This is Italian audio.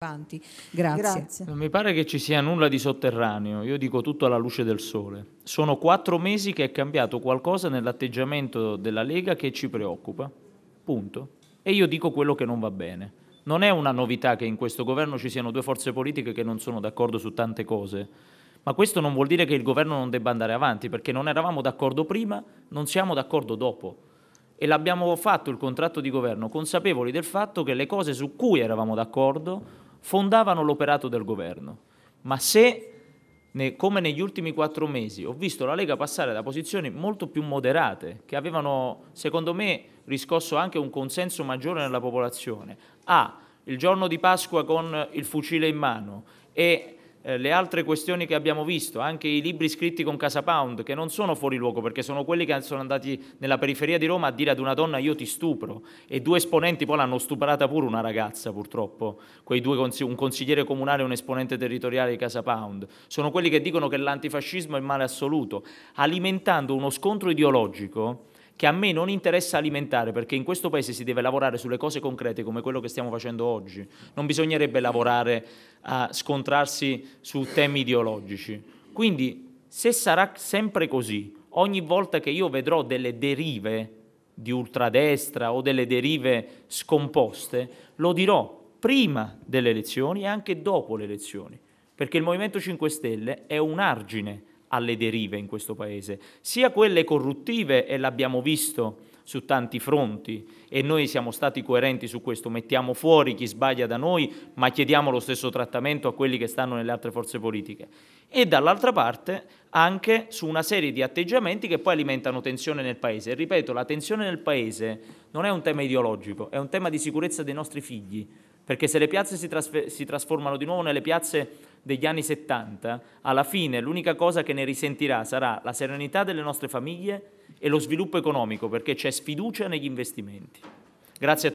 Avanti. Grazie. Grazie. Non mi pare che ci sia nulla di sotterraneo, io dico tutto alla luce del sole. Sono quattro mesi che è cambiato qualcosa nell'atteggiamento della Lega che ci preoccupa, punto. E io dico quello che non va bene. Non è una novità che in questo governo ci siano due forze politiche che non sono d'accordo su tante cose, ma questo non vuol dire che il governo non debba andare avanti, perché non eravamo d'accordo prima, non siamo d'accordo dopo e l'abbiamo fatto il contratto di governo consapevoli del fatto che le cose su cui eravamo d'accordo fondavano l'operato del governo. Ma se, come negli ultimi quattro mesi, ho visto la Lega passare da posizioni molto più moderate, che avevano, secondo me, riscosso anche un consenso maggiore nella popolazione, a il giorno di Pasqua con il fucile in mano e eh, le altre questioni che abbiamo visto, anche i libri scritti con Casa Pound, che non sono fuori luogo perché sono quelli che sono andati nella periferia di Roma a dire ad una donna io ti stupro e due esponenti poi l'hanno stuprata pure una ragazza purtroppo, consigli- un consigliere comunale e un esponente territoriale di Casa Pound, sono quelli che dicono che l'antifascismo è male assoluto, alimentando uno scontro ideologico che a me non interessa alimentare, perché in questo paese si deve lavorare sulle cose concrete come quello che stiamo facendo oggi. Non bisognerebbe lavorare a scontrarsi su temi ideologici. Quindi, se sarà sempre così, ogni volta che io vedrò delle derive di ultradestra o delle derive scomposte, lo dirò prima delle elezioni e anche dopo le elezioni, perché il Movimento 5 Stelle è un argine alle derive in questo Paese, sia quelle corruttive, e l'abbiamo visto su tanti fronti, e noi siamo stati coerenti su questo, mettiamo fuori chi sbaglia da noi, ma chiediamo lo stesso trattamento a quelli che stanno nelle altre forze politiche, e dall'altra parte anche su una serie di atteggiamenti che poi alimentano tensione nel Paese. E ripeto, la tensione nel Paese non è un tema ideologico, è un tema di sicurezza dei nostri figli perché se le piazze si, trasfer- si trasformano di nuovo nelle piazze degli anni 70, alla fine l'unica cosa che ne risentirà sarà la serenità delle nostre famiglie e lo sviluppo economico, perché c'è sfiducia negli investimenti. Grazie a